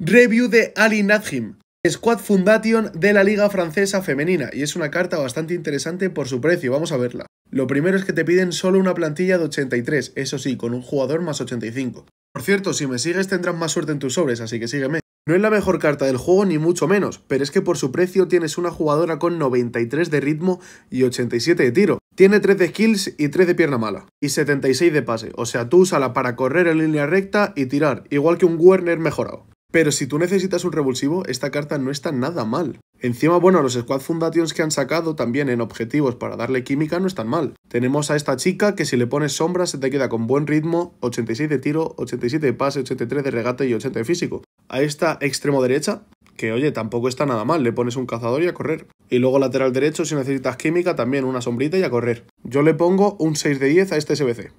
Review de Ali Nadhim, Squad Foundation de la Liga Francesa Femenina, y es una carta bastante interesante por su precio, vamos a verla. Lo primero es que te piden solo una plantilla de 83, eso sí, con un jugador más 85. Por cierto, si me sigues tendrás más suerte en tus sobres, así que sígueme. No es la mejor carta del juego ni mucho menos, pero es que por su precio tienes una jugadora con 93 de ritmo y 87 de tiro. Tiene 3 de skills y 3 de pierna mala, y 76 de pase, o sea, tú úsala para correr en línea recta y tirar, igual que un Werner mejorado. Pero si tú necesitas un revulsivo, esta carta no está nada mal. Encima, bueno, los Squad Fundations que han sacado también en objetivos para darle química no están mal. Tenemos a esta chica que si le pones sombra se te queda con buen ritmo, 86 de tiro, 87 de pase, 83 de regate y 80 de físico. A esta extremo derecha, que oye, tampoco está nada mal, le pones un cazador y a correr. Y luego lateral derecho, si necesitas química, también una sombrita y a correr. Yo le pongo un 6 de 10 a este SBC.